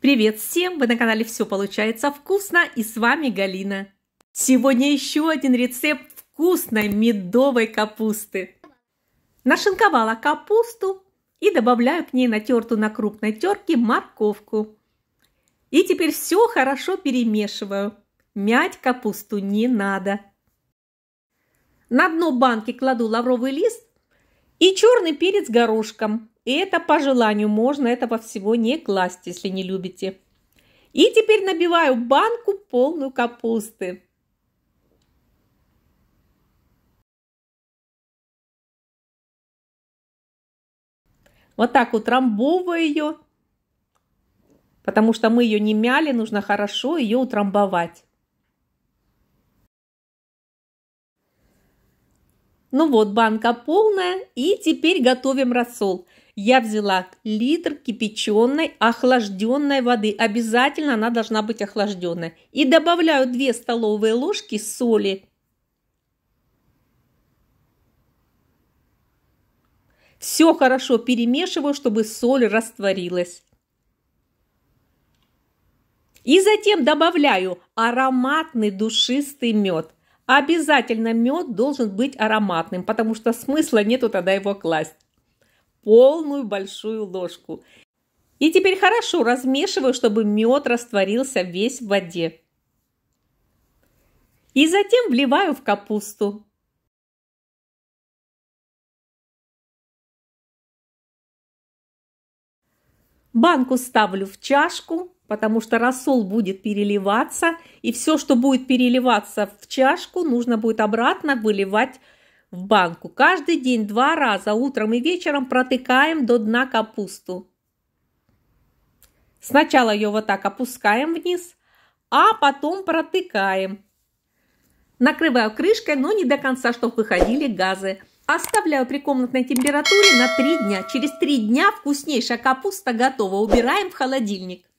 Привет всем! Вы на канале «Все получается вкусно» и с вами Галина. Сегодня еще один рецепт вкусной медовой капусты. Нашинковала капусту и добавляю к ней натертую на крупной терке морковку. И теперь все хорошо перемешиваю. Мять капусту не надо. На дно банки кладу лавровый лист и черный перец горошком, и это по желанию, можно этого всего не класть, если не любите. И теперь набиваю банку полную капусты. Вот так утрамбовываю ее, потому что мы ее не мяли, нужно хорошо ее утрамбовать. Ну вот, банка полная, и теперь готовим рассол я взяла литр кипяченой охлажденной воды. Обязательно она должна быть охлажденной. И добавляю 2 столовые ложки соли. Все хорошо перемешиваю, чтобы соль растворилась. И затем добавляю ароматный душистый мед. Обязательно мед должен быть ароматным, потому что смысла нету тогда его класть полную большую ложку. И теперь хорошо размешиваю, чтобы мед растворился весь в воде. И затем вливаю в капусту. Банку ставлю в чашку, потому что рассол будет переливаться, и все, что будет переливаться в чашку, нужно будет обратно выливать в банку. Каждый день два раза, утром и вечером протыкаем до дна капусту. Сначала ее вот так опускаем вниз, а потом протыкаем. Накрываю крышкой, но не до конца, чтобы выходили газы. Оставляю при комнатной температуре на 3 дня. Через 3 дня вкуснейшая капуста готова. Убираем в холодильник.